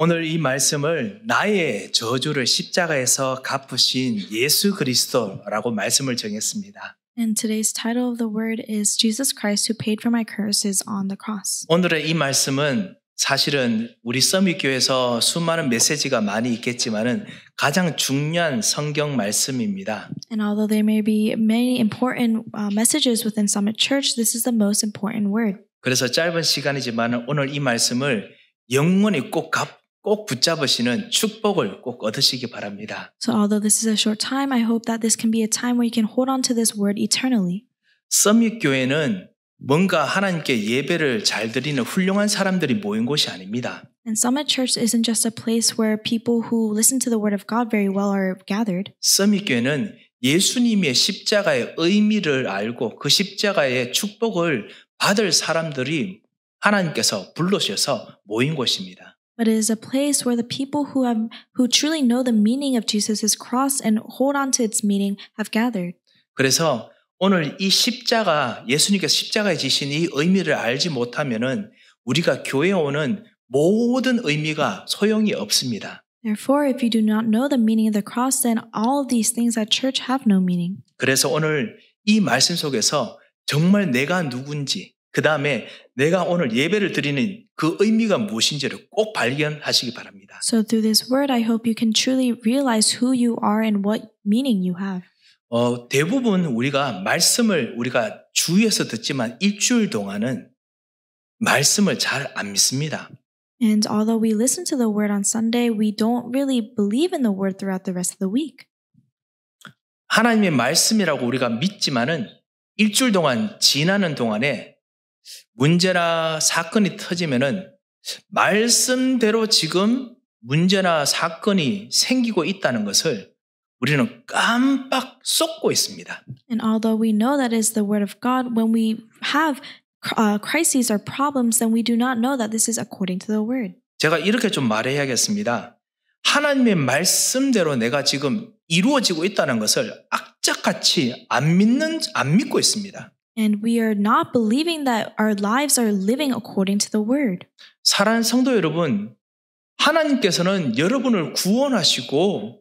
오늘 이 말씀을 나의 저주를 십자가에서 갚으신 예수 그리스도라고 말씀을 정했습니다. And today's title of the word is Jesus Christ who paid for my curses on the cross. 오늘의 이 말씀은 사실은 우리 서밋교에서 수많은 메시지가 많이 있겠지만은 가장 중요한 성경 말씀입니다. And although there may be many important messages within Summit Church, this is the most important word. 그래서 짧은 시간이지만 오늘 이 말씀을 영원히 꼭 갚, 꼭 붙잡으시는 축복을 꼭 얻으시기 바랍니다. So although this is a short time, I hope that this can be a time where you can hold on to this word eternally. 서밋 교회는 뭔가 하나님께 예배를 잘 드리는 훌륭한 사람들이 모인 곳이 아닙니다. And Summit Church isn't just a place where people who listen to the word of God very well are gathered. 서밋 교회는 예수님의 십자가의 의미를 알고 그 십자가의 축복을 받을 사람들이 하나님께서 불러주셔서 모인 곳입니다. but it is a place where the people who have who truly know the meaning of Jesus' cross and hold on to its meaning have gathered. 그래서 오늘 이 십자가 예수님께서 십자가에 지신 이 의미를 알지 못하면은 우리가 교회에 오는 모든 의미가 소용이 없습니다. Therefore, if you do not know the meaning of the cross, then all of these things at church have no meaning. 그래서 오늘 이 말씀 속에서 정말 내가 누군지 그 다음에 내가 오늘 예배를 드리는 그 의미가 무엇인지를 꼭 발견하시기 바랍니다. So through this word, I hope you can truly realize who you are and what meaning you have. 어, 대부분 우리가 말씀을 우리가 주위에서 듣지만 일주일 동안은 말씀을 잘 안 믿습니다. And although we listen to the word on Sunday, we don't really believe in the word throughout the rest of the week. 하나님의 말씀이라고 우리가 믿지만은 일주일 동안 지나는 동안에 문제나 사건이 터지면은 말씀대로 지금 문제나 사건이 생기고 있다는 것을 우리는 깜빡 속고 있습니다. And although we know that is the word of God, when we have uh, crises or problems, then we do not know that this is according to the word. 제가 이렇게 좀 말해야겠습니다. 하나님의 말씀대로 내가 지금 이루어지고 있다는 것을 악착같이 안 믿는 안 믿고 있습니다. And we are not believing that our lives are living according to the word. 사랑하는 성도 여러분, 하나님께서는 여러분을 구원하시고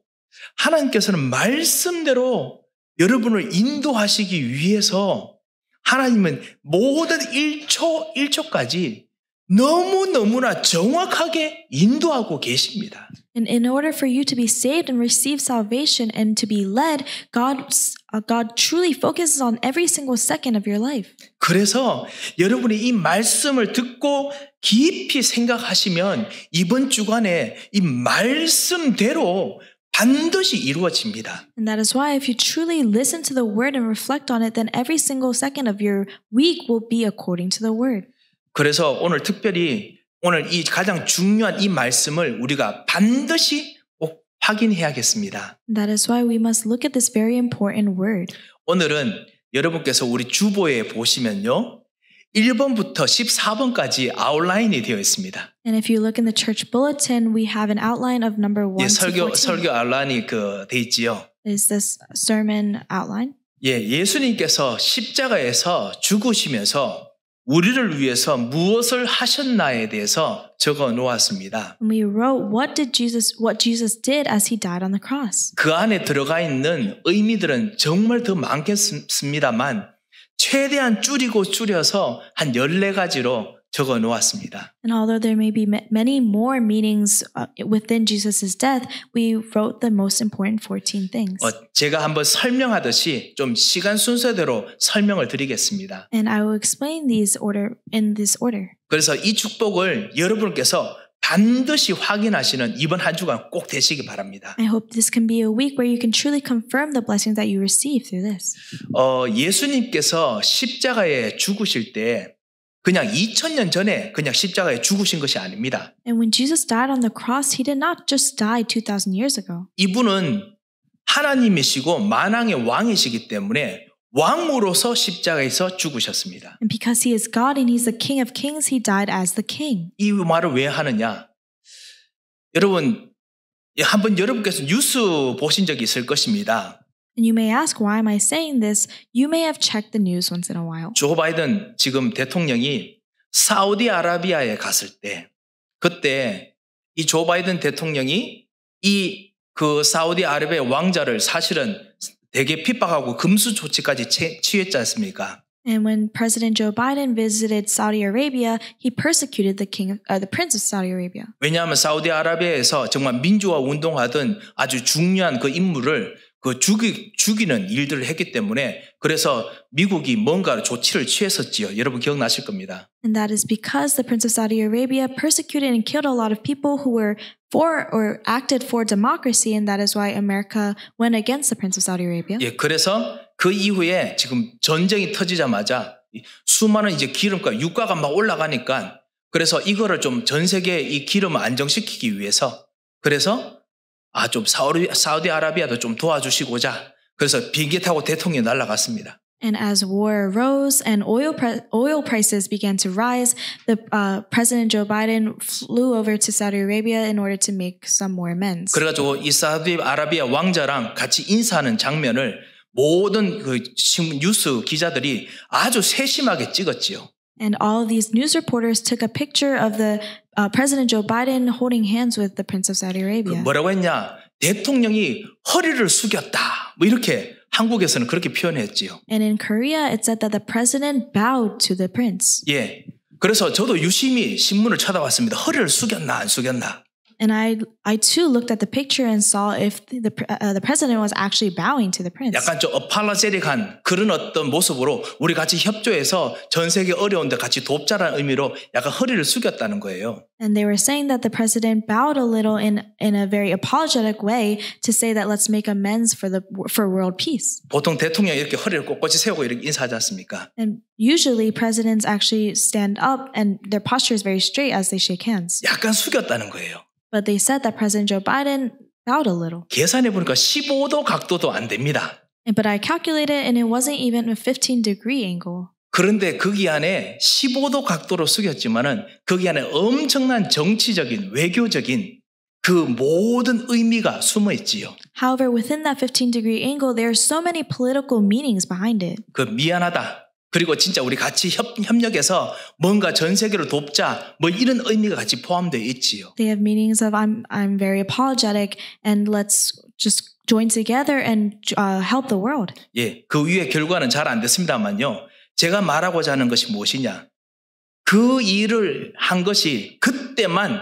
하나님께서는 말씀대로 여러분을 인도하시기 위해서 하나님은 모든 1초 1초까지 너무너무나 정확하게 인도하고 계십니다. And in order for you to be saved and receive salvation and to be led, God God truly focuses on every single second of your life. 그래서 여러분이 이 말씀을 듣고 깊이 생각하시면 이번 주간에 이 말씀대로 반드시 이루어집니다. And that is why if you truly listen to the word and reflect on it then every single second of your week will be according to the word. 그래서 오늘 특별히 오늘 이 가장 중요한 이 말씀을 우리가 반드시 확인해야겠습니다. That is why we must look at this very important word. 오늘은 여러분께서 우리 주보에 보시면요. 1번부터 14번까지 아웃라인이 되어 있습니다. And if you look in the church bulletin, we have an outline of number 1 예, 설교 to 14. 설교 아웃라인이 그돼 있지요. Is this sermon outline? 예, 예수님께서 십자가에서 죽으시면서 우리를 위해서 무엇을 하셨나에 대해서 적어 놓았습니다. We wrote what did Jesus what Jesus did as he died on the cross. 그 안에 들어가 있는 의미들은 정말 더 많겠습니다만 최대한 줄이고 줄여서 한 14가지로 적어 놓았습니다. And although there may be many more meanings within Jesus's death, we wrote the most important 14 things. 어, 제가 한번 설명하듯이 좀 시간 순서대로 설명을 드리겠습니다. And I will explain these order in this order. 그래서 이 축복을 여러분께서 반드시 확인하시는 이번 한 주간 꼭 되시기 바랍니다. I hope this can be a week where you can truly confirm the blessings that you receive through this. 어, 예수님께서 십자가에 죽으실 때 그냥 2000년 전에 그냥 십자가에 죽으신 것이 아닙니다. And when Jesus died on the cross, he did not just die 2000 years ago. 이분은 하나님이시고 만왕의 왕이시기 때문에 왕으로서 십자가에서 죽으셨습니다. And because he is God and he's the King of Kings, he died as the King. 이 말을 왜 하느냐? 여러분 한번 여러분께서 뉴스 보신 적이 있을 것입니다. And you may ask why am I saying this? You may have checked the news once in a while. 조 바이든 지금 대통령이 사우디아라비아에 갔을 때 그때 이 조 바이든 대통령이 이 그 사우디아라비아 왕자를 사실은 되게 핍박하고 금수 조치까지 취했지 않습니까? And when President Joe Biden visited Saudi Arabia, he persecuted the king, uh, the prince of Saudi Arabia. 왜냐하면 사우디아라비아에서 정말 민주화 운동하던 아주 중요한 그 인물을 그 죽이, 죽이는 일들을 했기 때문에 그래서 미국이 뭔가 조치를 취했었지요. 여러분 기억나실 겁니다. And that is because the prince of Saudi Arabia persecuted and killed a lot of people who were for or acted for democracy and that is why America went against the prince of Saudi Arabia. 예, 그래서 그 이후에 지금 전쟁이 터지자마자 수많은 이제 기름값, 유가가 막 올라가니까 그래서 이거를 좀 전 세계 이 기름을 안정시키기 위해서 그래서 아, 좀 사우디, 사우디아라비아도 좀 도와주시고자 그래서 비행기 타고 대통령 날아갔습니다. And as war rose and oil, pre- oil prices began to rise, the uh, President Joe Biden flew over to Saudi Arabia in order to make some more amends. 그래가지고 이 사우디 아라비아 왕자랑 같이 인사하는 장면을 모든 그 뉴스 기자들이 아주 세심하게 찍었지요. And all of these news reporters took a picture of the uh, President Joe Biden holding hands with the Prince of Saudi Arabia. 뭐라고 했냐? 대통령이 허리를 숙였다. 뭐 이렇게 한국에서는 그렇게 표현했지요. And in Korea, it said that the president bowed to the prince. 예. 그래서 저도 유심히 신문을 쳐다봤습니다. 허리를 숙였나 안 숙였나. and I I too looked at the picture and saw if the uh, uh the president was actually bowing to the prince. 약간 좀 apologetic한 그런 어떤 모습으로 우리 같이 협조해서 전 세계 어려운데 같이 돕자라는 의미로 약간 허리를 숙였다는 거예요. And they were saying that the president bowed a little in in a very apologetic way to say that let's make amends for the for world peace. 보통 대통령 이렇게 허리를 꼿꼿이 세우고 이렇게 인사하지 않습니까? And usually presidents actually stand up and their posture is very straight as they shake hands. 약간 숙였다는 거예요. But they said that President Joe Biden bowed a little. 계산해 보니까 15도 각도도 안 됩니다. But I calculated and it wasn't even a 15 degree angle. 그런데 거기 안에 15도 각도로 숙였지만은 거기 안에 엄청난 정치적인 외교적인 그 모든 의미가 숨어 있지요. However, within that 15 degree angle there are so many political meanings behind it. 그 미안하다. 그리고 진짜 우리 같이 협, 협력해서 뭔가 전 세계를 돕자 뭐 이런 의미가 같이 포함되어 있지요. They have meanings of I'm I'm very apologetic and let's just join together and uh, help the world. 예, 그 위에 결과는 잘 안 됐습니다만요. 제가 말하고자 하는 것이 무엇이냐? 그 일을 한 것이 그때만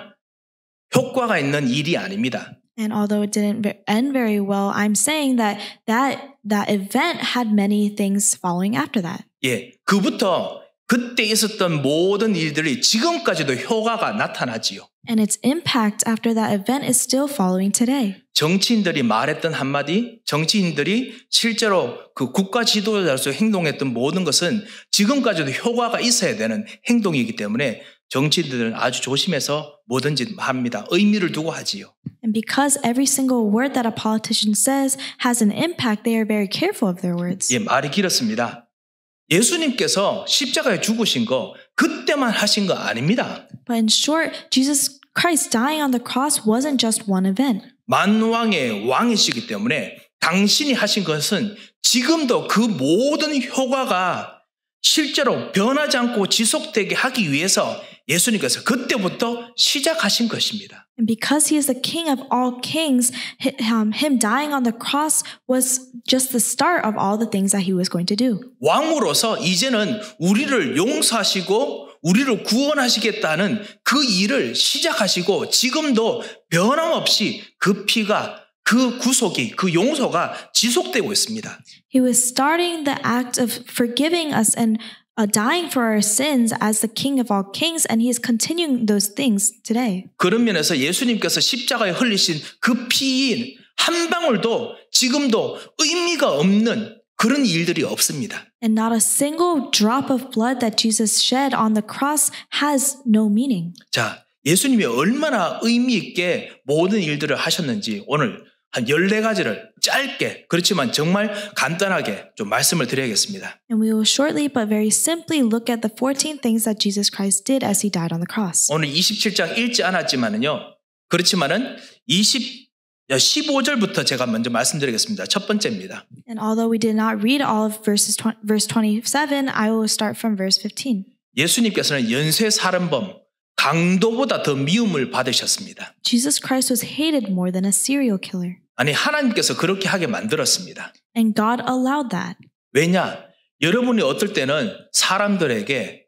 효과가 있는 일이 아닙니다. And although it didn't end very well, I'm saying that that that event had many things following after that. 예, 그부터 그때 있었던 모든 일들이 지금까지도 효과가 나타나지요. And its impact after that event is still following today. 정치인들이 말했던 한마디, 정치인들이 실제로 그 국가 지도자로서 행동했던 모든 것은 지금까지도 효과가 있어야 되는 행동이기 때문에 정치인들은 아주 조심해서 뭐든지 합니다. 의미를 두고 하지요. And because every single word that a politician says has an impact, they are very careful of their words. 예, 말이 길었습니다. 예수님께서 십자가에 죽으신 거 그때만 하신 거 아닙니다. But in short, Jesus Christ dying on the cross wasn't just one event. 만왕의 왕이시기 때문에 당신이 하신 것은 지금도 그 모든 효과가 실제로 변하지 않고 지속되게 하기 위해서 예수님께서 그때부터 시작하신 것입니다. And because he is the king of all kings, him dying on the cross was just the start of all the things that he was going to do. 왕으로서 이제는 우리를 용서하시고 우리를 구원하시겠다는 그 일을 시작하시고 지금도 변함없이 그 피가 그 구속이 그 용서가 지속되고 있습니다. He was starting the act of forgiving us and uh, dying for our sins as the King of all kings, and He is continuing those things today. 그런 면에서 예수님께서 십자가에 흘리신 그 피인 한 방울도 지금도 의미가 없는 그런 일들이 없습니다. And not a single drop of blood that Jesus shed on the cross has no meaning. 자, 예수님이 얼마나 의미 있게 모든 일들을 하셨는지 오늘 한 14가지를 짧게 그렇지만 정말 간단하게 좀 말씀을 드려야겠습니다. And we will shortly but very simply look at the 14 things that Jesus Christ did as he died on the cross. 오늘 27장 읽지 않았지만은요. 그렇지만은 20 15절부터 제가 먼저 말씀드리겠습니다. 첫 번째입니다. And although we did not read all of verses 20, verse 27, I will start from verse 15. 예수님께서는 연쇄 살인범 강도보다 더 미움을 받으셨습니다. Jesus Christ was hated more than a serial killer. 아니 하나님께서 그렇게 하게 만들었습니다. And God allowed that. 왜냐? 여러분이 어떨 때는 사람들에게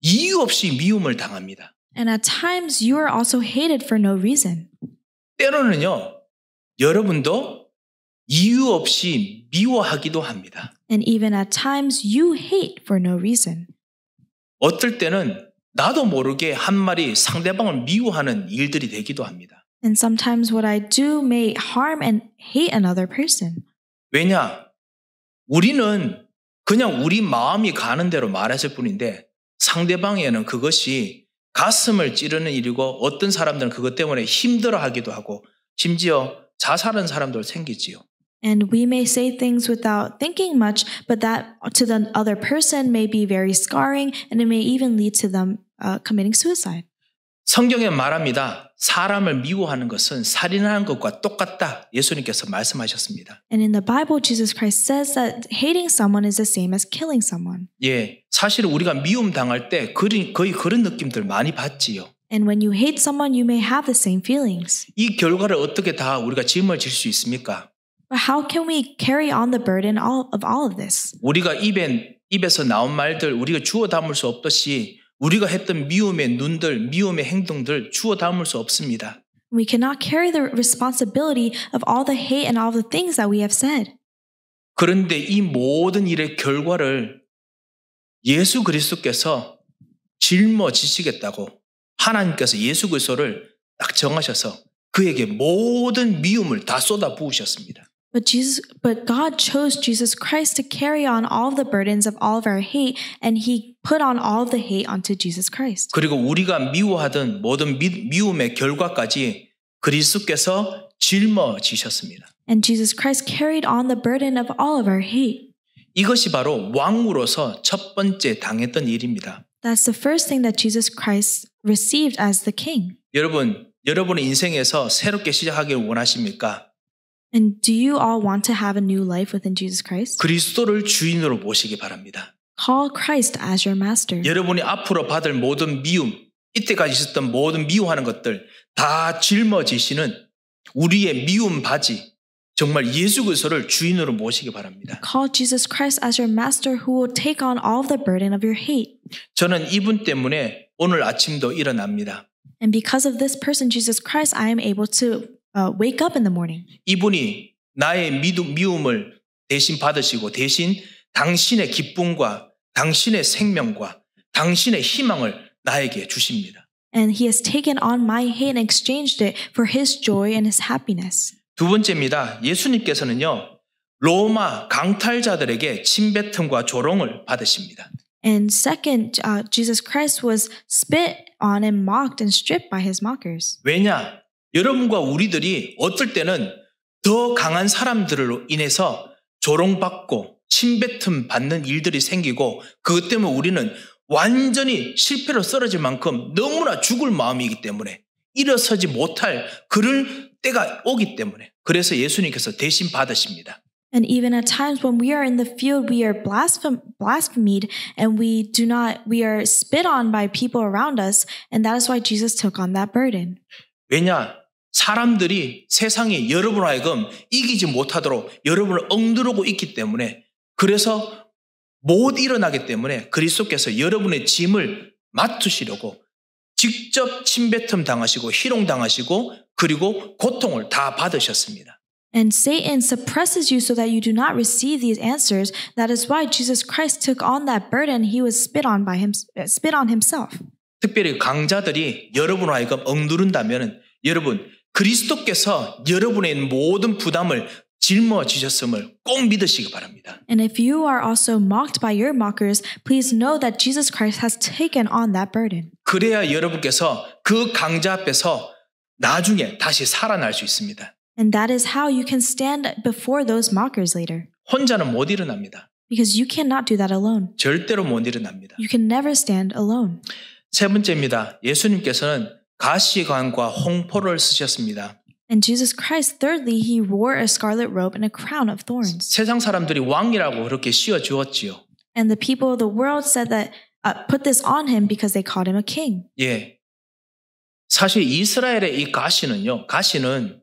이유 없이 미움을 당합니다. And at times you are also hated for no reason. 때로는요. 여러분도 이유 없이 미워하기도 합니다. And even at times you hate for no reason. 어떨 때는 나도 모르게 한 말이 상대방을 미워하는 일들이 되기도 합니다. And sometimes what I do may harm and hate another person. 왜냐? 우리는 그냥 우리 마음이 가는 대로 말했을 뿐인데 상대방에는 그것이 가슴을 찌르는 일이고 어떤 사람들은 그것 때문에 힘들어하기도 하고 심지어 자살하는 사람들 생기지요. And we may say things without thinking much, but that to the other person may be very scarring, and it may even lead to them uh, committing suicide. 성경에 말합니다. 사람을 미워하는 것은 살인하는 것과 똑같다. 예수님께서 말씀하셨습니다. And in the Bible Jesus Christ says that hating someone is the same as killing someone. 예. 사실 우리가 미움 당할 때 거의, 거의 그런 느낌들 많이 봤지요. And when you hate someone you may have the same feelings. 이 결과를 어떻게 다 우리가 짊을 질수 있습니까? But how can we carry on the burden all of all of this? 우리가 입에 입에서 나온 말들 우리가 주워 담을 수 없듯이 우리가 했던 미움의 눈들, 미움의 행동들 주어 담을 수 없습니다. We cannot carry the responsibility of all the hate and all the things that we have said. 그런데 이 모든 일의 결과를 예수 그리스도께서 짊어지시겠다고 하나님께서 예수 그리스도를 딱 정하셔서 그에게 모든 미움을 다 쏟아 부으셨습니다. But Jesus but God chose Jesus Christ to carry on all the burdens of all of our hate and he put on all the hate onto Jesus Christ. 그리고 우리가 미워하던 모든 미, 움의 결과까지 그리스도께서 짊어지셨습니다. And Jesus Christ carried on the burden of all of our hate. 이것이 바로 왕으로서 첫 번째 당했던 일입니다. That's the first thing that Jesus Christ received as the king. 여러분, 여러분의 인생에서 새롭게 시작하기를 원하십니까? And do you all want to have a new life within Jesus Christ? 그리스도를 주인으로 모시기 바랍니다. Call Christ as your master. 여러분이 앞으로 받을 모든 미움, 이때까지 있었던 모든 미워하는 것들 다 짊어지시는 우리의 미움 바지 정말 예수 그리스도를 주인으로 모시기 바랍니다. Call Jesus Christ as your master who will take on all the burden of your hate. 저는 이분 때문에 오늘 아침도 일어납니다. And because of this person Jesus Christ I am able to uh, wake up in the morning. 이분이 나의 미움, 미움을 대신 받으시고 대신 당신의 기쁨과 당신의 생명과 당신의 희망을 나에게 주십니다. And he has taken on my hate and exchanged it for his joy and his happiness. 두 번째입니다. 예수님께서는요. 로마 강탈자들에게 침뱉음과 조롱을 받으십니다. And second, uh, Jesus Christ was spit on and mocked and stripped by his mockers. 왜냐? 여러분과 우리들이 어떨 때는 더 강한 사람들로 인해서 조롱받고 침뱉음 받는 일들이 생기고 그것 때문에 우리는 완전히 실패로 쓰러질 만큼 너무나 죽을 마음이기 때문에 일어서지 못할 그럴 때가 오기 때문에 그래서 예수님께서 대신 받으십니다. And even at times when we are in the field, we are blasphem- blasphemed and we do not, we are spit on by people around us. And that is why Jesus took on that burden. 왜냐? 사람들이 세상이 여러분 하여금 이기지 못하도록 여러분을 억누르고 있기 때문에 그래서 못 일어나기 때문에 그리스도께서 여러분의 짐을 맡으시려고 직접 침뱉음 당하시고 희롱 당하시고 그리고 고통을 다 받으셨습니다. And Satan suppresses you so that you do not receive these answers. That is why Jesus Christ took on that burden he was spit on by him spit on himself. 특별히 강자들이 여러분 하여금 억누른다면 여러분 그리스도께서 여러분의 모든 부담을 짊어지셨음을 꼭 믿으시기 바랍니다. And if you are also mocked by your mockers, please know that Jesus Christ has taken on that burden. 그래야 여러분께서 그 강자 앞에서 나중에 다시 살아날 수 있습니다. And that is how you can stand before those mockers later. 혼자는 못 일어납니다. Because you cannot do that alone. 절대로 못 일어납니다. You can never stand alone. 세 번째입니다. 예수님께서는 가시관과 홍포를 쓰셨습니다. And Jesus Christ, thirdly, he wore a scarlet robe and a crown of thorns. 세상 사람들이 왕이라고 그렇게 씌워 주었지요. And the people of the world said that uh, put this on him because they called him a king. 예. 사실 이스라엘의 이 가시는요. 가시는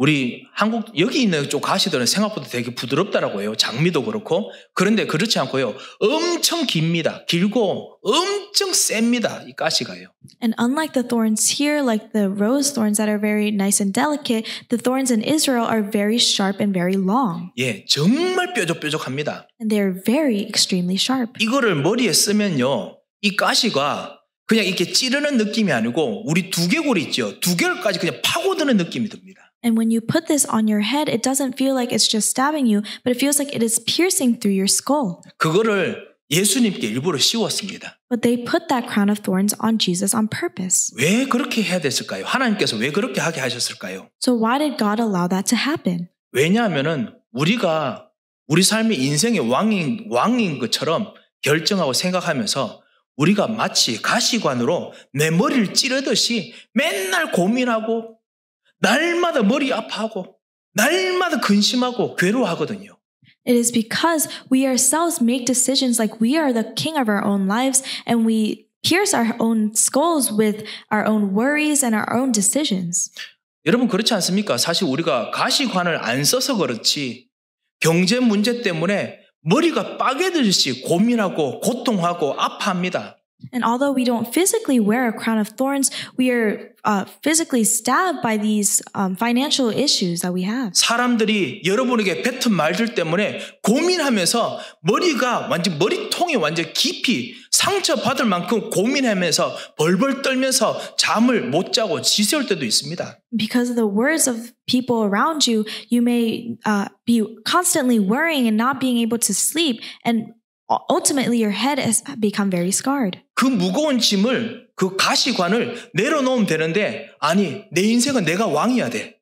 우리 한국 여기 있는 쪽 가시들은 생각보다 되게 부드럽다라고 해요. 장미도 그렇고. 그런데 그렇지 않고요. 엄청 깁니다. 길고 엄청 셉니다. 이 가시가요. And unlike the thorns here like the rose thorns that are very nice and delicate, the thorns in Israel are very sharp and very long. 예, 정말 뾰족뾰족합니다. And they're very extremely sharp. 이거를 머리에 쓰면요. 이 가시가 그냥 이렇게 찌르는 느낌이 아니고 우리 두개골이 있죠. 두개골까지 그냥 파고드는 느낌이 듭니다. And when you put this on your head, it doesn't feel like it's just stabbing you, but it feels like it is piercing through your skull. 그거를 예수님께 일부러 씌웠습니다. But they put that crown of thorns on Jesus on purpose. 왜 그렇게 해야 됐을까요? 하나님께서 왜 그렇게 하게 하셨을까요? So why did God allow that to happen? 왜냐하면은 우리가 우리 삶의 인생의 왕인 왕인 것처럼 결정하고 생각하면서 우리가 마치 가시관으로 내 머리를 찌르듯이 맨날 고민하고 날마다 머리 아파하고 날마다 근심하고 괴로워하거든요. It is because we ourselves make decisions like we are the king of our own lives and we pierce our own skulls with our own worries and our own decisions. 여러분 그렇지 않습니까? 사실 우리가 가시관을 안 써서 그렇지 경제 문제 때문에 머리가 빠개듯이 고민하고 고통하고 아파합니다. And although we don't physically wear a crown of thorns, we are uh, physically stabbed by these um, financial issues that we have. 사람들이 여러분에게 뱉은 말들 때문에 고민하면서 머리가 완전 머리통이 완전 깊이 상처 받을 만큼 고민하면서 벌벌 떨면서 잠을 못 자고 지새울 때도 있습니다. Because of the words of people around you, you may uh, be constantly worrying and not being able to sleep and ultimately your head has become very scarred. 그 무거운 짐을 그 가시관을 내려놓으면 되는데 아니 내 인생은 내가 왕이야 돼.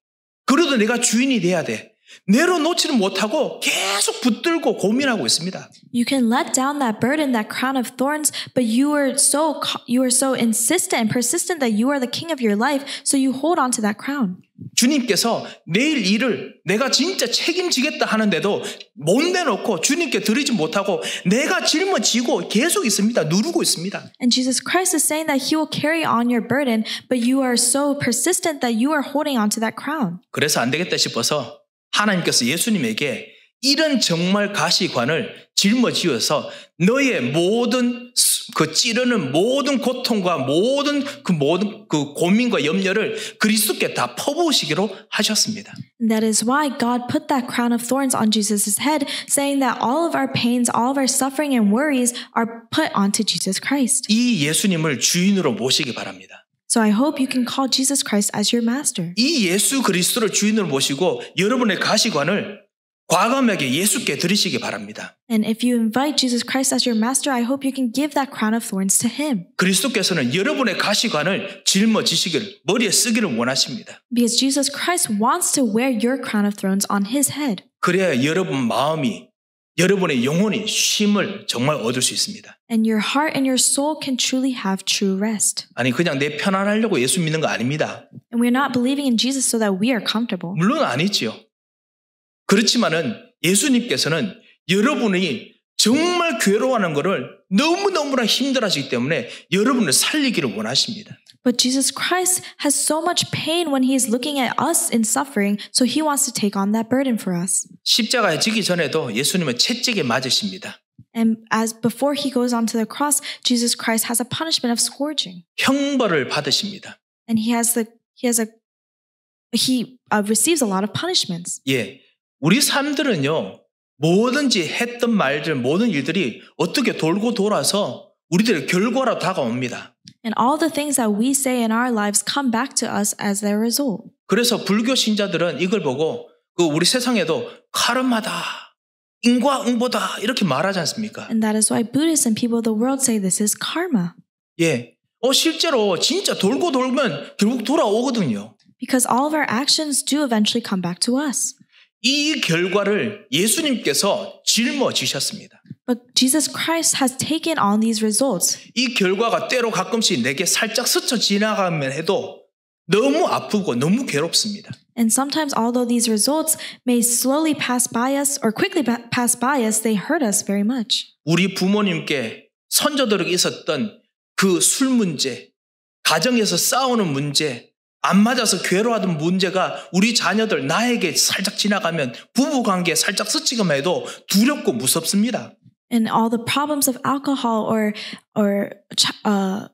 그래도 내가 주인이 돼야 돼. 내려놓지는 못하고 계속 붙들고 고민하고 있습니다. You can let down that burden, that crown of thorns, but you are so you are so insistent and persistent that you are the king of your life, so you hold on to that crown. 주님께서 내일 일을 내가 진짜 책임지겠다 하는데도 못 내놓고 주님께 드리지 못하고 내가 짊어지고 계속 있습니다. 누르고 있습니다. And Jesus Christ is saying that he will carry on your burden, but you are so persistent that you are holding onto that crown. 그래서 안 되겠다 싶어서 하나님께서 예수님에게 이런 정말 가시관을 짊어지어서 너의 모든 그 찌르는 모든 고통과 모든 그 모든 그 고민과 염려를 그리스도께 다 퍼부으시기로 하셨습니다. That is why God put that crown of thorns on Jesus' head, saying that all of our pains, all of our suffering and worries are put onto Jesus Christ. 이 예수님을 주인으로 모시기 바랍니다. So I hope you can call Jesus Christ as your master. 이 예수 그리스도를 주인으로 모시고 여러분의 가시관을 과감하게 예수께 드리시기 바랍니다. And if you invite Jesus Christ as your master, I hope you can give that crown of thorns to him. 그리스도께서는 여러분의 가시관을 짊어지시기를 머리에 쓰기를 원하십니다. Because Jesus Christ wants to wear your crown of thorns on his head. 그래야 여러분 마음이 여러분의 영혼이 쉼을 정말 얻을 수 있습니다. And your heart and your soul can truly have true rest. 아니 그냥 내 편안하려고 예수 믿는 거 아닙니다. And we're not believing in Jesus so that we are comfortable. 물론 아니지요. 그렇지만은 예수님께서는 여러분이 정말 괴로워하는 것을 너무너무나 힘들어하시기 때문에 여러분을 살리기를 원하십니다. But Jesus Christ has so much pain when he is looking at us in suffering, so he wants to take on that burden for us. 십자가에 지기 전에도 예수님은 채찍에 맞으십니다. And as before he goes onto the cross, Jesus Christ has a punishment of scourging. 형벌을 받으십니다. And he has the he has a he uh, receives a lot of punishments. 예. 우리 삶들은요, 뭐든지 했던 말들, 모든 일들이 어떻게 돌고 돌아서 우리들의 결과로 다가옵니다. And all the things that we say in our lives come back to us as their result. 그래서 불교 신자들은 이걸 보고 그 우리 세상에도 카르마다, 인과응보다 이렇게 말하지 않습니까? And that is why Buddhists and people of the world say this is karma. 예. 어 실제로 진짜 돌고 돌면 결국 돌아오거든요. Because all of our actions do eventually come back to us. 이 결과를 예수님께서 짊어지셨습니다. But Jesus Christ has taken on these results. 이 결과가 때로 가끔씩 내게 살짝 스쳐 지나가면 해도 너무 아프고 너무 괴롭습니다. And sometimes although these results may slowly pass by us or quickly pass by us, they hurt us very much. 우리 부모님께 선조들에게 있었던 그 술 문제, 가정에서 싸우는 문제, 안 맞아서 괴로워하던 문제가 우리 자녀들 나에게 살짝 지나가면 부부 관계에 살짝 스치기만 해도 두렵고 무섭습니다. And all the problems of alcohol or or uh,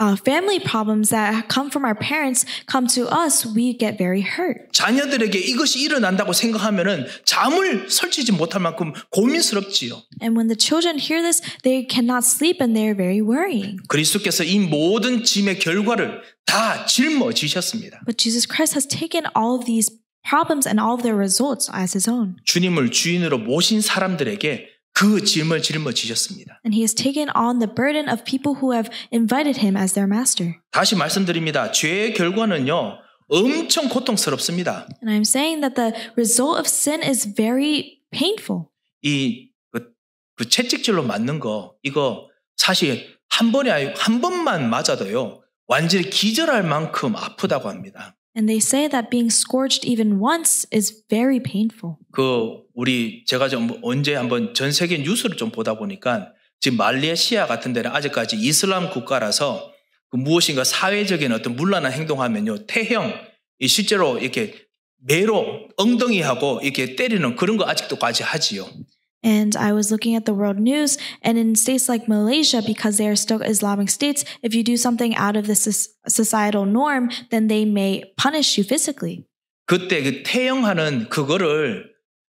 uh, family problems that come from our parents come to us, we get very hurt. 자녀들에게 이것이 일어난다고 생각하면은 잠을 설치지 못할 만큼 고민스럽지요. And when the children hear this, they cannot sleep and they are very worrying. 그리스도께서 이 모든 짐의 결과를 다 짊어지셨습니다. But Jesus Christ has taken all of these problems and all of their results as his own. 주님을 주인으로 모신 사람들에게 그 짐을 짊어지셨습니다. And he has taken on the burden of people who have invited him as their master. 다시 말씀드립니다. 죄의 결과는요. 엄청 고통스럽습니다. And I'm saying that the result of sin is very painful. 이그 그 채찍질로 맞는 거 이거 사실 한 번에 한 번만 맞아도요. 완전히 기절할 만큼 아프다고 합니다. And they say that being scourged even once is very painful. 그 우리 제가 좀 언제 한번 전 세계 뉴스를 좀 보다 보니까 지금 말레이시아 같은 데는 아직까지 이슬람 국가라서 그 무엇인가 사회적인 어떤 물란한 행동하면요 태형이 실제로 이렇게 매로 엉덩이하고 이렇게 때리는 그런 거 아직도까지 하지요. And I was looking at the world news, and in states like Malaysia, because they are still Islamic states, if you do something out of the societal norm, then they may punish you physically. 그때 그 태형하는 그거를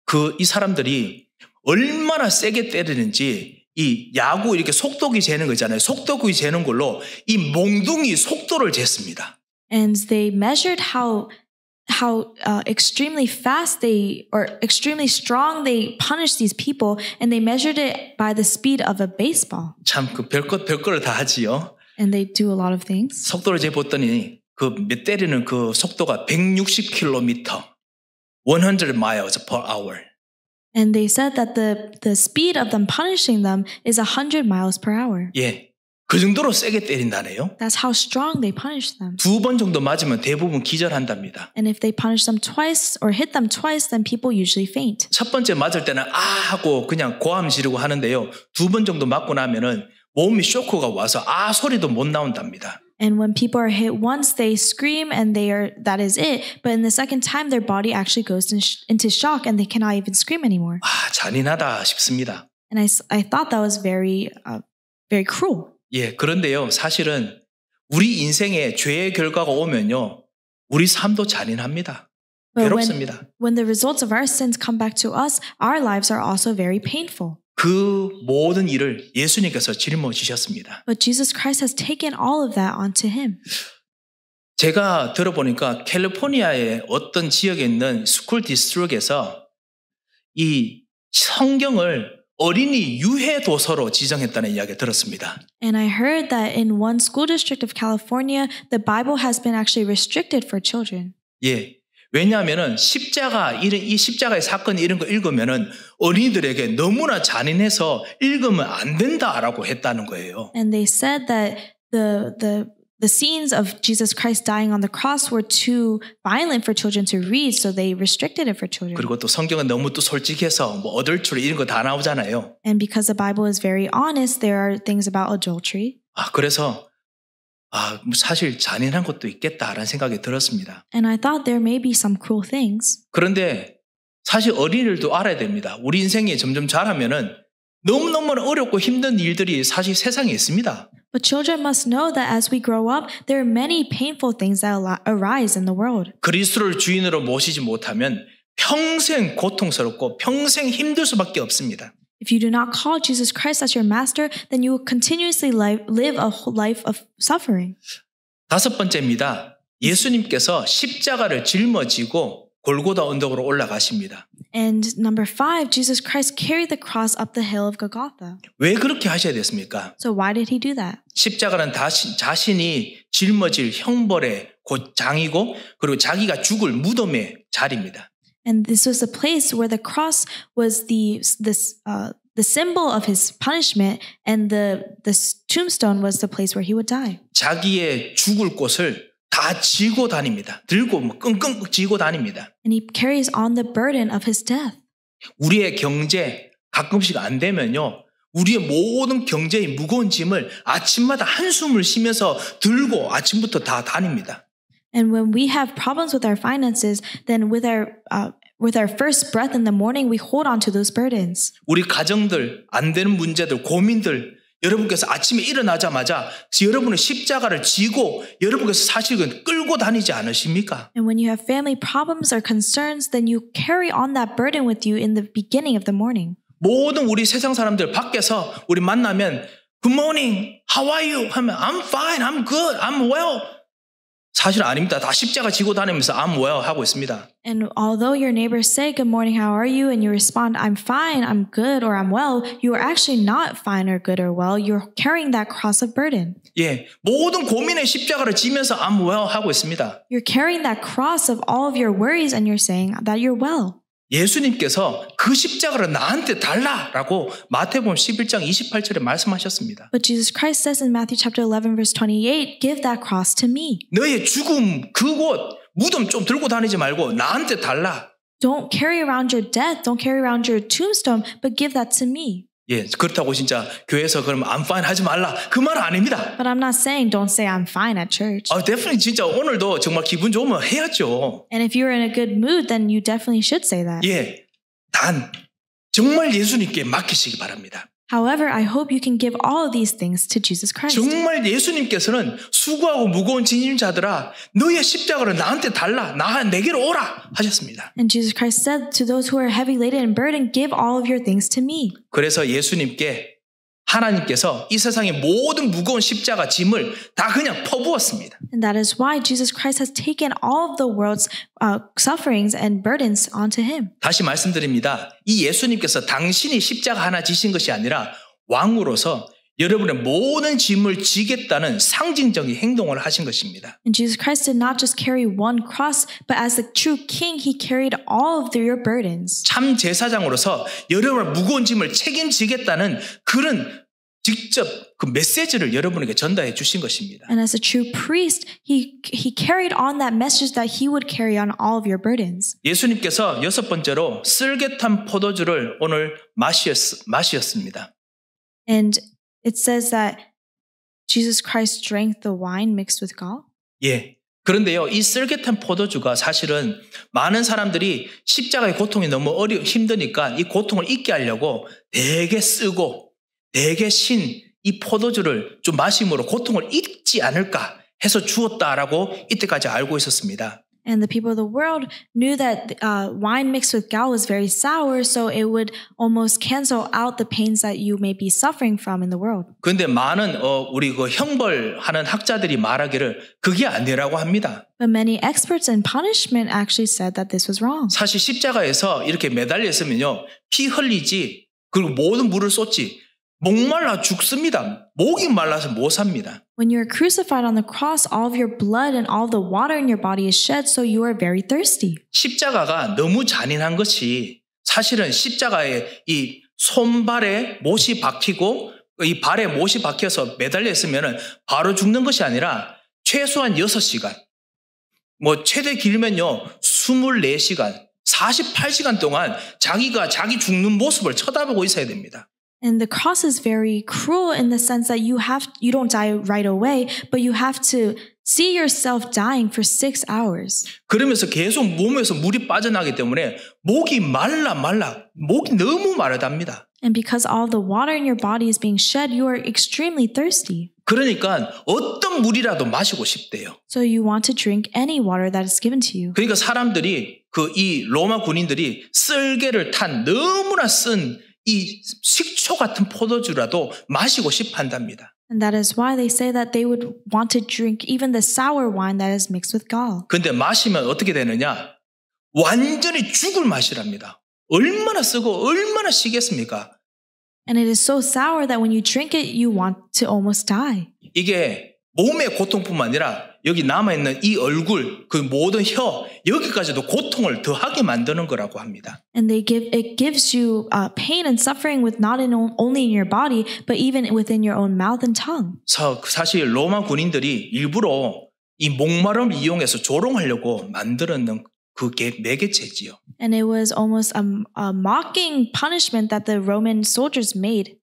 그 이 사람들이 얼마나 세게 때리는지 이 야구 이렇게 속도기 재는 거 있잖아요. 속도기 재는 걸로 이 몽둥이 속도를 쟀습니다. And they measured how how uh, extremely fast they or extremely strong they punished these people and they measured it by the speed of a baseball. 참 그 별것 별거를 다 하지요. And they do a lot of things. 속도를 봤더니 그몇 때리는 그 속도가 160km 100 miles per hour. And they said that the the speed of them punishing them is 100 miles per hour. 예. 그 정도로 세게 때린다네요. That's how strong they punish them. 두번 정도 맞으면 대부분 기절한답니다. And if they punish them twice or hit them twice, then people usually faint. 첫 번째 맞을 때는 아 하고 그냥 고함 지르고 하는데요. 두 번 정도 맞고 나면은 몸이 쇼크가 와서 아 소리도 못 나온답니다. And when people are hit once, they scream and they are that is it. But in the second time, their body actually goes in into shock and they cannot even scream anymore. 아 잔인하다 싶습니다. And I I thought that was very uh, very cruel. 예, 그런데요, 사실은 우리 인생에 죄의 결과가 오면요, 우리 삶도 잔인합니다. 괴롭습니다. When, when the results of our sins come back to us, our lives are also very painful. 그 모든 일을 예수님께서 짊어지셨습니다. But Jesus Christ has taken all of that onto him. 제가 들어보니까 캘리포니아의 어떤 지역에 있는 스쿨 디스트릭에서 이 성경을 어린이 유해 도서로 지정했다는 이야기 들었습니다. And I heard that in one school district of California, the Bible has been actually restricted for children. 예. 왜냐하면은 십자가 이런 이 십자가의 사건 이런 거 읽으면은 어린이들에게 너무나 잔인해서 읽으면 안 된다라고 했다는 거예요. And they said that the the the scenes of Jesus Christ dying on the cross were too violent for children to read, so they restricted it for children. 그리고 또 성경은 너무 또 솔직해서 뭐 어덜트리 이런 거 나오잖아요. And because the Bible is very honest, there are things about adultery. 아 그래서 아 사실 잔인한 것도 있겠다라는 생각이 들었습니다. And I thought there may be some cruel things. 그런데 사실 어린이들도 알아야 됩니다. 우리 인생이 점점 자라면은 너무너무 어렵고 힘든 일들이 사실 세상에 있습니다. But children must know that as we grow up, there are many painful things that arise in the world. 그리스도를 주인으로 모시지 못하면 평생 고통스럽고 평생 힘들 수밖에 없습니다. If you do not call Jesus Christ as your master, then you will continuously live a life of suffering. 다섯 번째입니다. 예수님께서 십자가를 짊어지고 골고다 언덕으로 올라가십니다. And number five, Jesus Christ carried the cross up the hill of Golgotha. 왜 그렇게 하셔야 됐습니까? So why did he do that? 십자가는 다시, 자신이 짊어질 형벌의 곧 장이고 그리고 자기가 죽을 무덤의 자리입니다. And this was the place where the cross was the this uh, the symbol of his punishment, and the this tombstone was the place where he would die. 자기의 죽을 곳을 다 지고 다닙니다. 들고 뭐 끙끙 지고 다닙니다. And he carries on the burden of his death. 우리의 경제 가끔씩 안 되면요. 우리의 모든 경제의 무거운 짐을 아침마다 한숨을 쉬면서 들고 아침부터 다 다닙니다. And when we have problems with our finances, then with our uh, with our first breath in the morning, we hold on to those burdens. 우리 가정들 안 되는 문제들 고민들 여러분께서 아침에 일어나자마자 여러분의 십자가를 지고 여러분께서 사실은 끌고 다니지 않으십니까? And when you have family problems or concerns, then you carry on that burden with you in the beginning of the morning. 모든 우리 세상 사람들 밖에서 우리 만나면 Good morning, how are you? 하면 I'm fine, I'm good, I'm well. 사실 아닙니다. 다 십자가 지고 다니면서 I'm well 하고 있습니다. And although your neighbors say good morning, how are you? and you respond I'm fine, I'm good or I'm well, you are actually not fine or good or well. You're carrying that cross of burden. 예, 모든 고민의 십자가를 지면서 I'm well 하고 있습니다. You're carrying that cross of all of your worries and you're saying that you're well. 예수님께서 그 십자가를 나한테 달라라고 마태복음 11장 28절에 말씀하셨습니다. But Jesus Christ says in Matthew chapter 11 verse 28, give that cross to me. 너의 죽음 그곳 무덤 좀 들고 다니지 말고 나한테 달라. Don't carry around your death, don't carry around your tombstone, but give that to me. 예, 그렇다고 진짜 교회에서 그럼 I'm fine 하지 말라 그 말 아닙니다. But I'm not saying don't say I'm fine at church. 아, definitely 진짜 오늘도 정말 기분 좋으면 해야죠. And if you're in a good mood, then you definitely should say that. 예, 단 정말 예수님께 맡기시기 바랍니다. However, I hope you can give all of these things to Jesus Christ. 정말 예수님께서는 수고하고 무거운 자들아, 너희의 십자가를 나한테 달라 나 내게로 오라 하셨습니다. And Jesus Christ said to those who are heavy laden and burdened, give all of your things to me. 그래서 예수님께 하나님께서 이 세상의 모든 무거운 십자가 짐을 다 그냥 퍼부었습니다. And that is why Jesus Christ has taken all of the world's uh, sufferings and burdens onto him. 다시 말씀드립니다. 이 예수님께서 당신이 십자가 하나 지신 것이 아니라 왕으로서 여러분의 모든 짐을 지겠다는 상징적인 행동을 하신 것입니다. And Jesus Christ did not just carry one cross, but as the true king he carried all of your burdens. 참 제사장으로서 여러분의 무거운 짐을 책임지겠다는 그런 직접 그 메시지를 여러분에게 전달해 주신 것입니다. And as a true priest, he he carried on that message that he would carry on all of your burdens. 예수님께서 여섯 번째로 쓸개탄 포도주를 오늘 마시었, 마시었습니다. And it says that Jesus Christ drank the wine mixed with gall. 예. 그런데요, 이 쓸개탄 포도주가 사실은 많은 사람들이 십자가의 고통이 너무 어려 힘드니까 이 고통을 잊게 하려고 되게 쓰고 되게 신 이 포도주를 좀 마심으로 고통을 잊지 않을까 해서 주었다라고 이때까지 알고 있었습니다. and the people of the world knew that uh, wine mixed with gall was very sour, so it would almost cancel out the pains that you may be suffering from in the world. 근데 많은 어, 우리 그 형벌하는 학자들이 말하기를 그게 아니라고 합니다. But many experts in punishment actually said that this was wrong. 사실 십자가에서 이렇게 매달렸으면요 피 흘리지 그리고 모든 물을 쏟지 목말라 죽습니다. 목이 말라서 못 삽니다. When you are crucified on the cross, all of your blood and all the water in your body is shed, so you are very thirsty. 십자가가 너무 잔인한 것이 사실은 십자가에 이 손발에 못이 박히고 이 발에 못이 박혀서 매달려 있으면 바로 죽는 것이 아니라 최소한 6시간, 뭐 최대 길면요, 24시간, 48시간 동안 자기가 자기 죽는 모습을 쳐다보고 있어야 됩니다. and the cross is very cruel in the sense that you have you don't die right away but you have to see yourself dying for 6 hours 그러면서 계속 몸에서 물이 빠져나기 때문에 목이 말라 말라 목이 너무 마르답니다 And because all the water in your body is being shed you are extremely thirsty 그러니까 어떤 물이라도 마시고 싶대요. So you want to drink any water that is given to you. 그러니까 사람들이 그 로마 군인들이 쓸개를 탄 너무나 쓴이 식초 같은 포도주라도 마시고 싶한답니다. And that is why they say that they would want to drink even the sour wine that is mixed with gall. 근데 마시면 어떻게 되느냐? 완전히 죽을 맛이랍니다. 얼마나 쓰고 얼마나 시겠습니까? And it is so sour that when you drink it, you want to almost die. 이게 몸의 고통뿐만 아니라 여기 남아있는 이 얼굴, 그 모든 혀, 여기까지도 고통을 더하게 만드는 거라고 합니다. And they give, it gives you uh, pain and suffering with not in, only in your body, but even within your own mouth and tongue. 사실 로마 군인들이 일부러 이 목마름을 이용해서 조롱하려고 만들었는 그게 매개체지요. And it was almost a, a mocking punishment that the Roman soldiers made.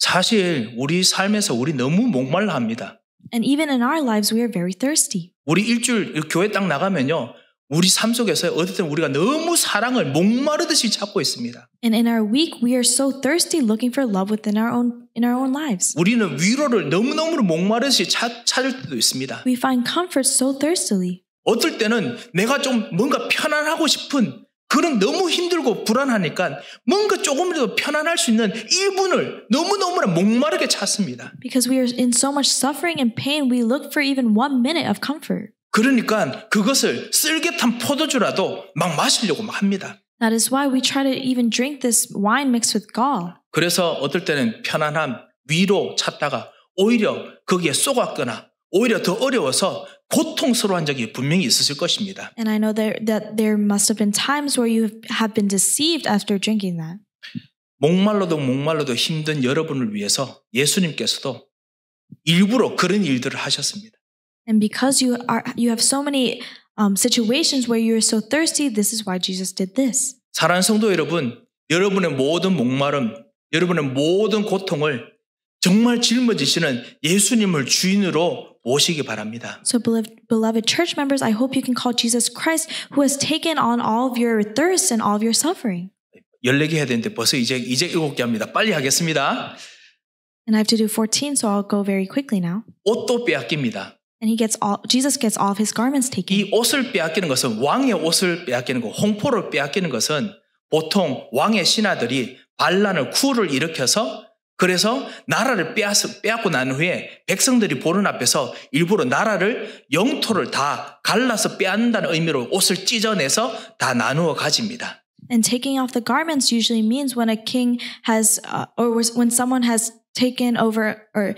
사실 우리 삶에서 우리 너무 목말라 합니다. And even in our lives, we are very thirsty. 우리 일주일 교회 딱 나가면요. 우리 삶 속에서 어쨌든 우리가 너무 사랑을 목마르듯이 찾고 있습니다. And in our week we are so thirsty looking for love within our own in our own lives. 우리는 위로를 너무너무 목마르듯이 찾, 찾을 때도 있습니다. We find comfort so thirstily. 어떨 때는 내가 좀 뭔가 편안하고 싶은 그런 너무 힘들고 불안하니까 뭔가 조금이라도 편안할 수 있는 일분을 너무너무나 목마르게 찾습니다. Because we are in so much suffering and pain, we look for even one minute of comfort. 그러니까 그것을 쓸개탄 포도주라도 막 마시려고 막 합니다. That is why we try to even drink this wine mixed with gall. 그래서 어떨 때는 편안함, 위로 찾다가 오히려 거기에 쏘았거나 오히려 더 어려워서 고통스러운 적이 분명히 있으실 것입니다. And I know there, that there must have been times where you have been deceived after drinking that. 목말로도 목말로도 힘든 여러분을 위해서 예수님께서도 일부러 그런 일들을 하셨습니다. And because you are you have so many um, situations where you're so thirsty, this is why Jesus did this. 사랑 성도 여러분, 여러분의 모든 목마름, 여러분의 모든 고통을 정말 짊어지시는 예수님을 주인으로 오시기 바랍니다. So beloved, beloved church members, I hope you can call Jesus Christ who has taken on all of your thirst and all of your suffering. 14개 해야 되는데 벌써 이제 이제 7개 합니다. 빨리 하겠습니다. And I have to do 14, so I'll go very quickly now. 옷도 빼앗깁니다. And he gets all, Jesus gets all of his garments taken. 이 옷을 빼앗기는 것은 왕의 옷을 빼앗기는 거, 홍포를 빼앗기는 것은 보통 왕의 신하들이 반란을 쿠를 일으켜서 그래서 나라를 빼앗고 난 후에 백성들이 보는 앞에서 일부러 나라를 영토를 다 갈라서 빼앗는다는 의미로 옷을 찢어내서 다 나누어 가집니다. And taking off the garments usually means when a king has uh, or when someone has taken over or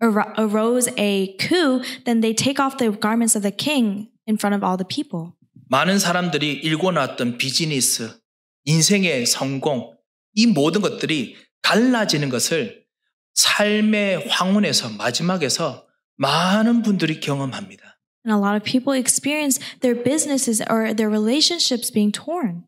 arose a coup, then they take off the garments of the king in front of all the people. 많은 사람들이 일궈놨던 비즈니스, 인생의 성공, 이 모든 것들이 달라지는 것을 삶의 황혼에서 마지막에서 많은 분들이 경험합니다. And a lot of people experience their businesses or their relationships being torn.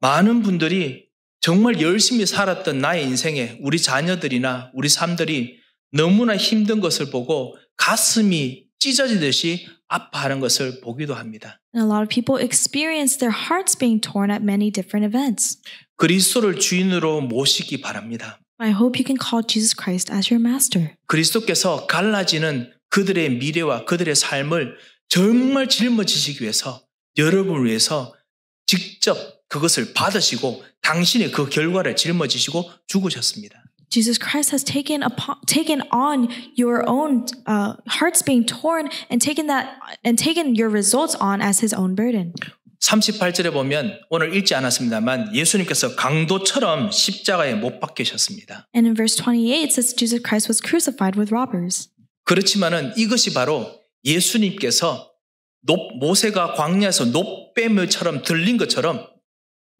많은 분들이 정말 열심히 살았던 나의 인생에 우리 자녀들이나 우리 삶들이 너무나 힘든 것을 보고 가슴이 찢어지듯이 아파하는 것을 보기도 합니다. And a lot of people experience their hearts being torn at many different events. 그리스도를 주인으로 모시기 바랍니다. I hope you can call Jesus Christ as your master. 그리스도께서 갈라지는 그들의 미래와 그들의 삶을 정말 짊어지시기 위해서 여러분을 위해서 직접 그것을 받으시고 당신의 그 결과를 짊어지시고 죽으셨습니다. Jesus Christ has taken upon, taken on your own uh, hearts being torn and taken that and taken your results on as his own burden. 38절에 보면 오늘 읽지 않았습니다만 예수님께서 강도처럼 십자가에 못 박히셨습니다. And in verse 28 it says Jesus Christ was crucified with robbers. 그렇지만은 이것이 바로 예수님께서 높, 모세가 광야에서 높뱀을처럼 들린 것처럼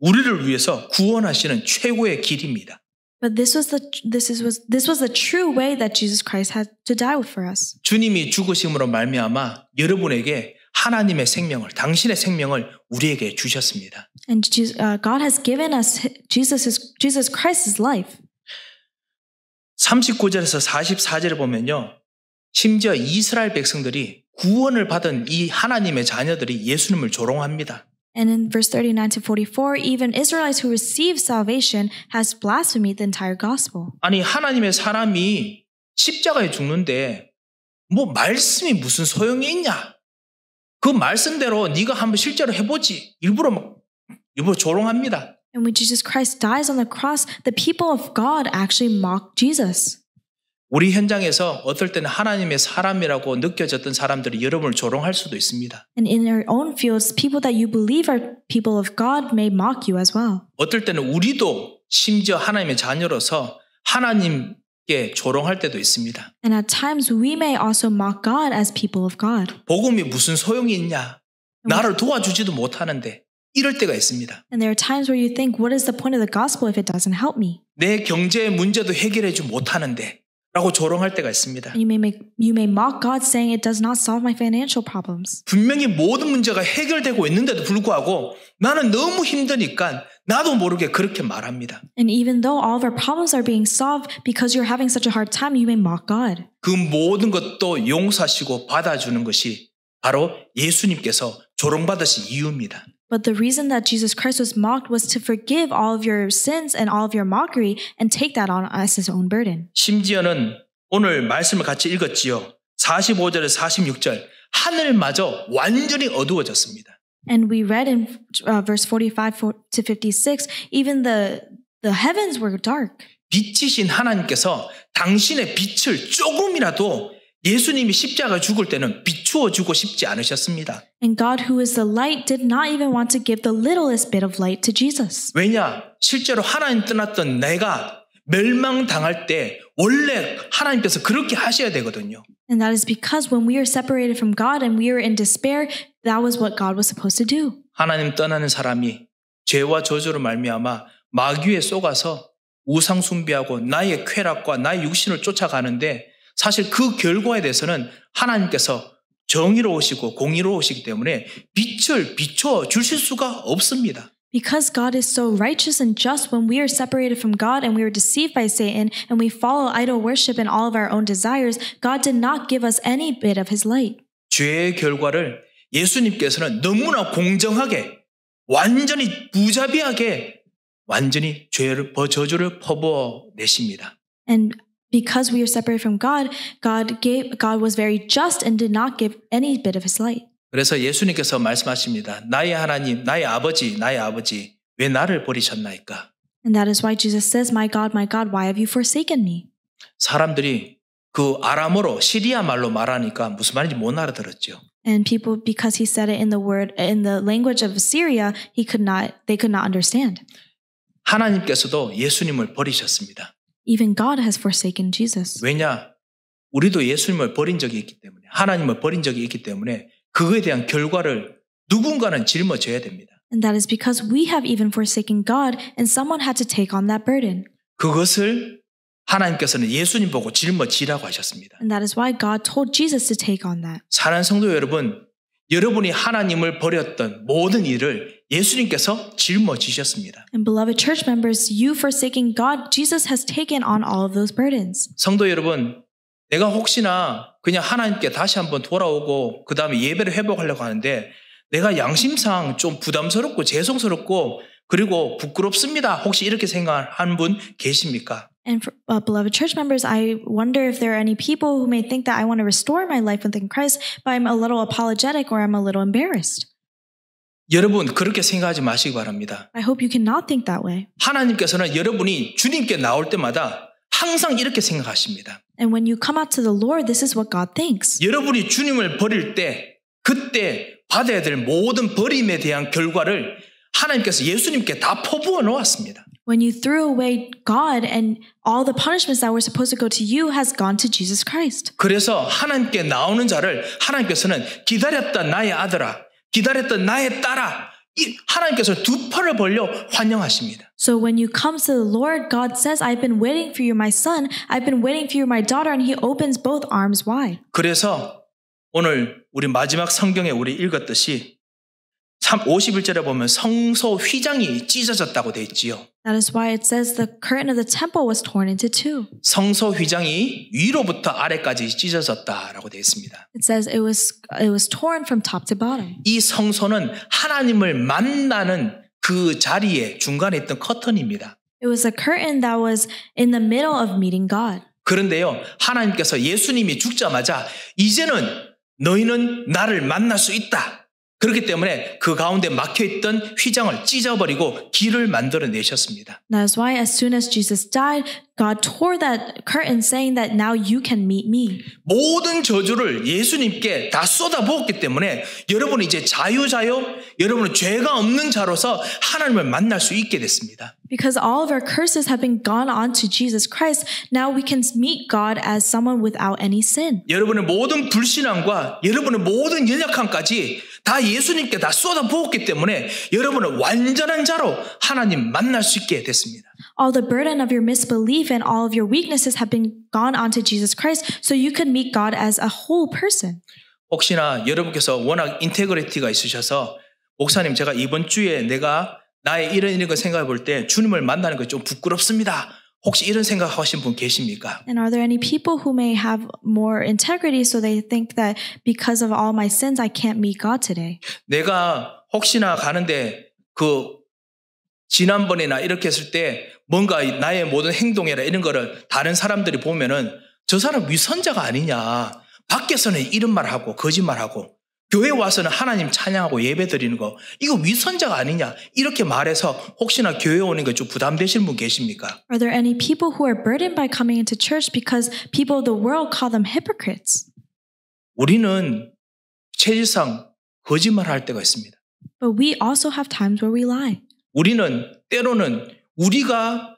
우리를 위해서 구원하시는 최고의 길입니다. But this was the this is was this was the true way that Jesus Christ had to die for us. 주님이 죽으심으로 말미암아 여러분에게 하나님의 생명을 당신의 생명을 우리에게 주셨습니다. And God has given us Jesus Jesus Christ's life. 39절에서 44절을 보면요. 심지어 이스라엘 백성들이 구원을 받은 이 하나님의 자녀들이 예수님을 조롱합니다. And in verse 39 to 44, even Israelites who received salvation has blasphemed the entire gospel. 아니 하나님의 사람이 십자가에 죽는데 뭐 말씀이 무슨 소용이 있냐? 그 말씀대로 네가 한번 실제로 해보지. 일부러 막 일부러 조롱합니다. And when Jesus Christ dies on the cross, the people of God actually mock Jesus. 우리 현장에서 어떨 때는 하나님의 사람이라고 느껴졌던 사람들이 여러분을 조롱할 수도 있습니다. And in your own fields, people that you believe are people of God may mock you as well. 어떨 때는 우리도 심지어 하나님의 자녀로서 하나님 께 조롱할 때도 있습니다. And at times we may also mock God as people of God. 복음이 무슨 소용이 있냐? 나를 도와주지도 못하는데 이럴 때가 있습니다. And there are times where you think what is the point of the gospel if it doesn't help me? 내 경제의 문제도 해결해 주지 못하는데 라고 조롱할 때가 있습니다. And you may make, you may mock God saying it does not solve my financial problems. 분명히 모든 문제가 해결되고 있는데도 불구하고 나는 너무 힘드니까 나도 모르게 그렇게 말합니다. And even though all of our problems are being solved because you're having such a hard time, you may mock God. 그 모든 것도 용서하시고 받아주는 것이 바로 예수님께서 조롱받으신 이유입니다. But the reason that Jesus Christ was mocked was to forgive all of your sins and all of your mockery and take that on as his own burden. 심지어는 오늘 말씀을 같이 읽었지요. 45절에서 46절 하늘마저 완전히 어두워졌습니다. And we read in uh, verse 45 to 56, even the, the heavens were dark. 빛이신 하나님께서 당신의 빛을 조금이라도 예수님이 십자가 죽을 때는 비추어 주고 싶지 않으셨습니다. And God who is the light did not even want to give the littlest bit of light to Jesus. 왜냐? 실제로 하나님 떠났던 내가 멸망당할 때 원래 하나님께서 그렇게 하셔야 되거든요. And that is because when we are separated from God and we are in despair, That was what God was supposed to do. 하나님 떠나는 사람이 죄와 저주로 말미암아 마귀에 속아서 우상 숭배하고 나의 쾌락과 나의 육신을 쫓아가는데 사실 그 결과에 대해서는 하나님께서 정의로우시고 공의로우시기 때문에 빛을 비춰 주실 수가 없습니다. Because God is so righteous and just, when we are separated from God and we are deceived by Satan and we follow idol worship and all of our own desires, God did not give us any bit of His light. 죄의 결과를 예수님께서는 너무나 공정하게 완전히 무자비하게 완전히 죄를 저주를 퍼부어 내십니다. And because we are separated from God, God gave God was very just and did not give any bit of his light. 그래서 예수님께서 말씀하십니다. 나의 하나님, 나의 아버지, 나의 아버지, 왜 나를 버리셨나이까? And that is why Jesus says, "My God, my God, why have you forsaken me?" 사람들이 그 아람어로 시리아 말로 말하니까 무슨 말인지 못 알아들었죠. And people because he said it in the word in the language of Syria, he could not they could not understand. 하나님께서도 예수님을 버리셨습니다. Even God has forsaken Jesus. 왜냐? 우리도 예수님을 버린 적이 있기 때문에 하나님을 버린 적이 있기 때문에 그거에 대한 결과를 누군가는 짊어져야 됩니다. And that is because we have even forsaken God and someone had to take on that burden. 그것을 하나님께서는 예수님 보고 짊어지라고 하셨습니다. And that is why God told Jesus to take on that. 사랑는 성도 여러분, 여러분이 하나님을 버렸던 모든 일을 예수님께서 짊어지셨습니다. And beloved church members, you forsaking God, Jesus has taken on all of those burdens. 성도 여러분, 내가 혹시나 그냥 하나님께 다시 한번 돌아오고 그 다음에 예배를 회복하려고 하는데 내가 양심상 좀 부담스럽고 죄송스럽고 그리고 부끄럽습니다. 혹시 이렇게 생각한 분 계십니까? And for uh, beloved church members, I wonder if there are any people who may think that I want to restore my life within Christ, but I'm a little apologetic or I'm a little embarrassed. 여러분 그렇게 생각하지 마시기 바랍니다. I hope you cannot think that way. 하나님께서는 여러분이 주님께 나올 때마다 항상 이렇게 생각하십니다. And when you come out to the Lord, this is what God thinks. 여러분이 주님을 버릴 때 그때 받아야 될 모든 버림에 대한 결과를 하나님께서 예수님께 다 퍼부어 놓았습니다. when you threw away God and all the punishments that were supposed to go to you has gone to Jesus Christ. 그래서 하나님께 나오는 자를 하나님께서는 기다렸다 나의 아들아, 기다렸다 나의 딸아. 하나님께서 두 팔을 벌려 환영하십니다. So when you come to the Lord, God says, "I've been waiting for you, my son. I've been waiting for you, my daughter," and He opens both arms wide. 그래서 오늘 우리 마지막 성경에 우리 읽었듯이 3, 51절에 보면 성소 휘장이 찢어졌다고 돼 있지요. That is why it says the curtain of the temple was torn into two. 성소 휘장이 위로부터 아래까지 찢어졌다라고 되어 있습니다. It says it was it was torn from top to bottom. 이 성소는 하나님을 만나는 그 자리에 중간에 있던 커튼입니다. It was a curtain that was in the middle of meeting God. 그런데요, 하나님께서 예수님이 죽자마자 이제는 너희는 나를 만날 수 있다. 그렇기 때문에 그 가운데 막혀 있던 휘장을 찢어버리고 길을 만들어 내셨습니다. That's why as soon as Jesus died, God tore that curtain, saying that now you can meet me. 모든 저주를 예수님께 다 쏟아부었기 때문에 여러분 이제 자유자요, 여러분은 죄가 없는 자로서 하나님을 만날 수 있게 됐습니다. Because all of our curses have been gone on to Jesus Christ, now we can meet God as someone without any sin. 여러분의 모든 불신앙과 여러분의 모든 연약함까지 다 예수님께 다 쏟아부었기 때문에 여러분은 완전한 자로 하나님 만날 수 있게 됐습니다. All the burden of your misbelief and all of your weaknesses have been gone onto Jesus Christ so you could meet God as a whole person. 혹시나 여러분께서 워낙 인테그리티가 있으셔서 목사님 제가 이번 주에 내가 나의 이런 이런 거 생각해 볼때 주님을 만나는 게 좀 부끄럽습니다. 혹시 이런 생각하신 분 계십니까? And are there any people who may have more integrity so they think that because of all my sins I can't meet God today? 내가 혹시나 가는데 그 지난번이나 이렇게 했을 때 뭔가 나의 모든 행동이나 이런 거를 다른 사람들이 보면은 저 사람 위선자가 아니냐. 밖에서는 이런 말하고 거짓말하고 교회 와서는 하나님 찬양하고 예배 드리는 거, 이거 위선자가 아니냐, 이렇게 말해서 혹시나 교회 오는 게좀 부담되시는 분 계십니까? Are there any people who are burdened by coming into church because people of the world call them hypocrites? 우리는 체질상 거짓말할 때가 있습니다. But we also have times where we lie. 우리는 때로는 우리가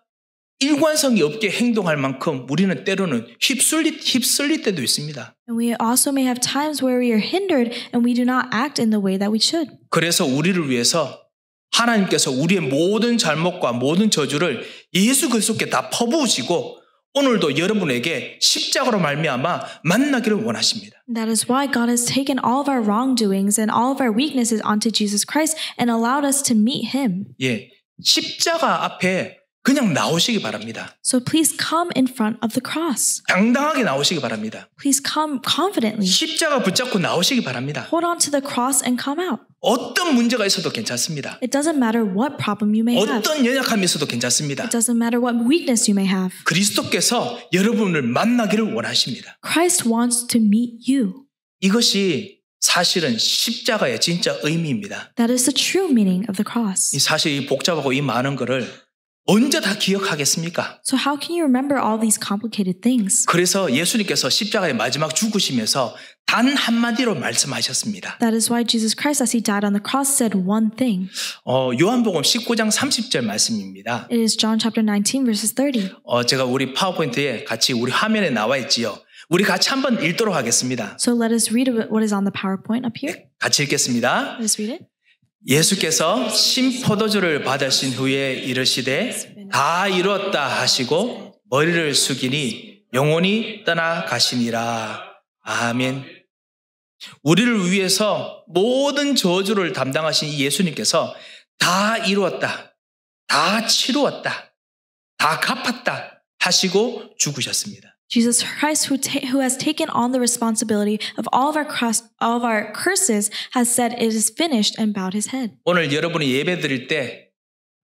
일관성이 없게 행동할 만큼 우리는 때로는 휩쓸리 휩쓸릴 때도 있습니다. And we also may have times where we are hindered and we do not act in the way that we should. 그래서 우리를 위해서 하나님께서 우리의 모든 잘못과 모든 저주를 예수 그리스도께 다 퍼부으시고 오늘도 여러분에게 십자가로 말미암아 만나기를 원하십니다. That is why God has taken all of our wrongdoings and all of our weaknesses onto Jesus Christ and allowed us to meet him. 예. 십자가 앞에 그냥 나오시기 바랍니다. So please come in front of the cross. 당당하게 나오시기 바랍니다. Please come confidently. 십자가 붙잡고 나오시기 바랍니다. Hold on to the cross and come out. 어떤 문제가 있어도 괜찮습니다. It doesn't matter what problem you may have. 어떤 연약함이 있어도 괜찮습니다. It doesn't matter what weakness you may have. 그리스도께서 여러분을 만나기를 원하십니다. Christ wants to meet you. 이것이 사실은 십자가의 진짜 의미입니다. That is the true meaning of the cross. 사실 이 복잡하고 이 많은 것을 언제 다 기억하겠습니까? So how can you remember all these complicated things? 그래서 예수님께서 십자가의 마지막 죽으시면서 단 한마디로 말씀하셨습니다. That is why Jesus Christ as he died on the cross said one thing. 어, 요한복음 19장 30절 말씀입니다. It is John chapter 19 verses 30. 어, 제가 우리 파워포인트에 같이 우리 화면에 나와 있지요. 우리 같이 한번 읽도록 하겠습니다. So let us read what is on the PowerPoint up here. 같이 읽겠습니다. Let's read it. 예수께서 심포도주를 받으신 후에 이르시되 다 이루었다 하시고 머리를 숙이니 영혼이 떠나가시니라. 아멘. 우리를 위해서 모든 저주를 담당하신 예수님께서 다 이루었다. 다 치루었다. 다 갚았다. 하시고 죽으셨습니다. Jesus Christ, who, ta- who has taken on the responsibility of all of our cross, all of our curses, has said, "It is finished," and bowed his head. 오늘 여러분이 드릴 때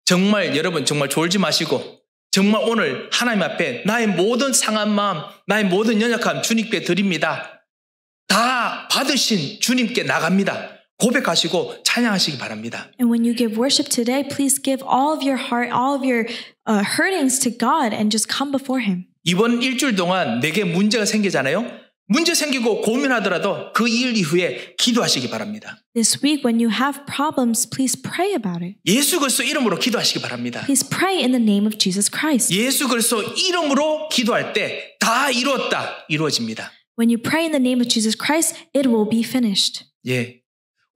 정말 여러분 정말 졸지 마시고 정말 오늘 하나님 앞에 나의 모든 상한 마음, 나의 모든 연약함 주님께 드립니다. 다 받으신 주님께 나갑니다. 고백하시고 찬양하시기 바랍니다. And when you give worship today, please give all of your heart, all of your uh, hurtings to God, and just come before Him. 이번 일주일 동안 내게 문제가 생기잖아요. 문제 생기고 고민하더라도 그 일 이후에 기도하시기 바랍니다. This week when you have problems, please pray about it. 예수 그리스도 이름으로 기도하시기 바랍니다. Please pray in the name of Jesus Christ. 예수 그리스도 이름으로 기도할 때 다 이루었다 이루어집니다. When you pray in the name of Jesus Christ, it will be finished. 예.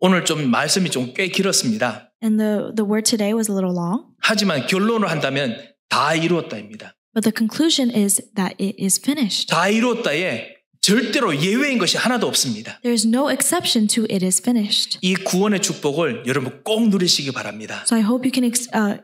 오늘 좀 말씀이 좀 꽤 길었습니다. And the the word today was a little long. 하지만 결론을 한다면 다 이루었다입니다. But the conclusion is that it is finished. 다 이루었다에 절대로 예외인 것이 하나도 없습니다. There is no exception to it is finished. 이 구원의 축복을 여러분 꼭 누리시기 바랍니다. So I hope you can uh,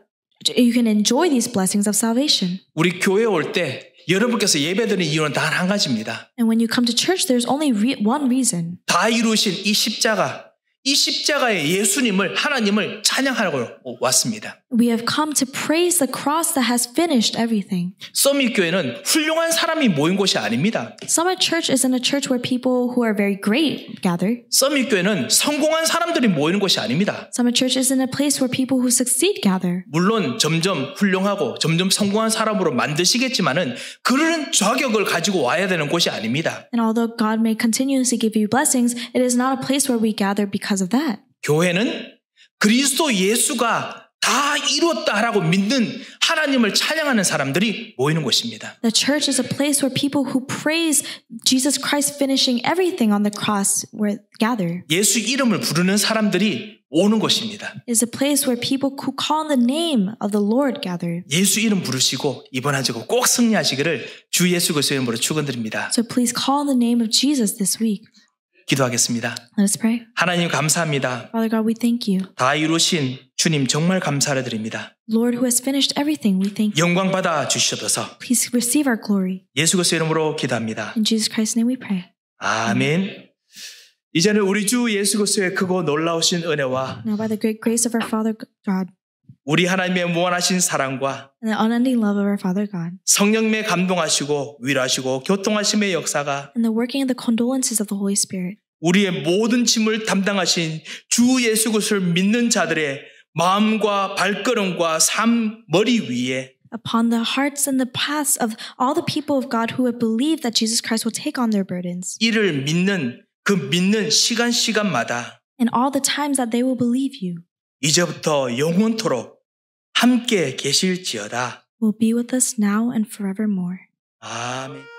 you can enjoy these blessings of salvation. 우리 교회 올 때 여러분께서 예배드리는 이유는 단 한 가지입니다. And when you come to church, there's only re- one reason. 다 이루신 이 십자가 이 십자가의 예수님을 하나님을 찬양하라고 왔습니다. We have come to praise the cross that has finished everything. 서밋 교회는 훌륭한 사람이 모인 곳이 아닙니다. Summit Church isn't a church where people who are very great gather. 서밋 교회는 성공한 사람들이 모이는 곳이 아닙니다. Summit Church isn't a place where people who succeed gather. 물론 점점 훌륭하고 점점 성공한 사람으로 만드시겠지만은 그런 자격을 가지고 와야 되는 곳이 아닙니다. And although God may continuously give you blessings, it is not a place where we gather because because of that. 교회는 그리스도 예수가 다 이루었다라고 믿는 하나님을 찬양하는 사람들이 모이는 곳입니다. The church is a place where people who praise Jesus Christ finishing everything on the cross where gather. 예수 이름을 부르는 사람들이 오는 곳입니다. Is a place where people who call the name of the Lord gather. 예수 이름 부르시고 이번 한 주고 꼭 승리하시기를 주 예수 그리스도 이름으로 축원드립니다. So please call the name of Jesus this week. 기도하겠습니다. Let us pray. 하나님 감사합니다. Father God, we thank you. 다 이루신 주님 정말 감사를 드립니다. Lord who has finished everything, we thank you. 영광 받아 주시옵소서. Please receive our glory. 예수 그리스도 이름으로 기도합니다. In Jesus Christ's name we pray. 아멘. 이제는 우리 주 예수 그리스도의 크고 놀라우신 은혜와 Now by the great grace of our Father God 우리 하나님의 무한하신 사랑과 성령님의 감동하시고 위로하시고 교통하심의 역사가 우리의 모든 짐을 담당하신 주 예수 그리스도를 믿는 자들의 마음과 발걸음과 삶 머리 위에 upon the hearts and the paths of all the people of God who have believed that Jesus Christ will take on their burdens. 이를 믿는 그 믿는 시간 시간마다 and all the times that they will believe you 이제부터 영원토록 함께 계실지어다. will be with us now and forevermore. 아멘.